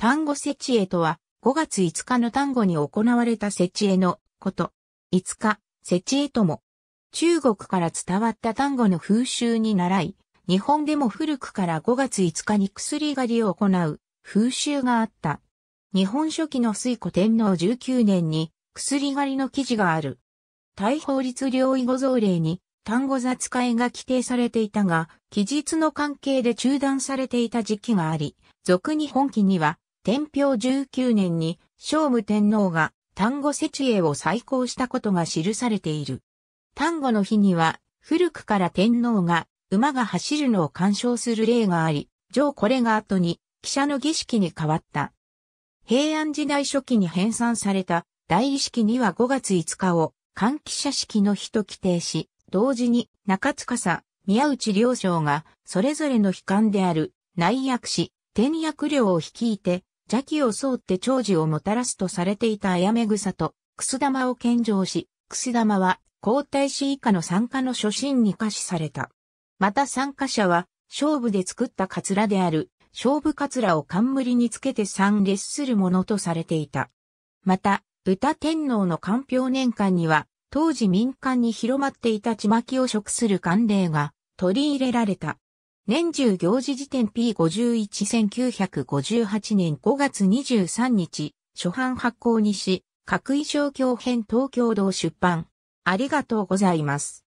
単語設置へとは、5月5日の単語に行われた設置へのこと。5日、設置へとも。中国から伝わった単語の風習に習い、日本でも古くから5月5日に薬狩りを行う風習があった。日本初期の水古天皇19年に薬狩りの記事がある。大法律領域。護造例に単語座使いが規定されていたが、期日の関係で中断されていた時期があり、俗に本期には天平19年に聖武天皇が丹後設営を再興したことが記されている。丹後の日には古くから天皇が馬が走るのを鑑賞する例があり、上これが後に記者の儀式に変わった。平安時代初期に編纂された大儀式には5月5日を換記者式の日と規定し、同時に中塚ん、宮内両将がそれぞれの悲観である内役士、天役領を率いて邪気を沿って長寿をもたらすとされていたあやめ草と、くす玉を献上し、くす玉は、皇太子以下の参加の初心に可視された。また参加者は、勝負で作ったカツラである、勝負カツラを冠につけて参列するものとされていた。また、歌天皇の官票年間には、当時民間に広まっていたちまきを食する慣例が取り入れられた。年中行事辞典 P511958 年5月23日、初版発行にし、各位商協編東京堂出版。ありがとうございます。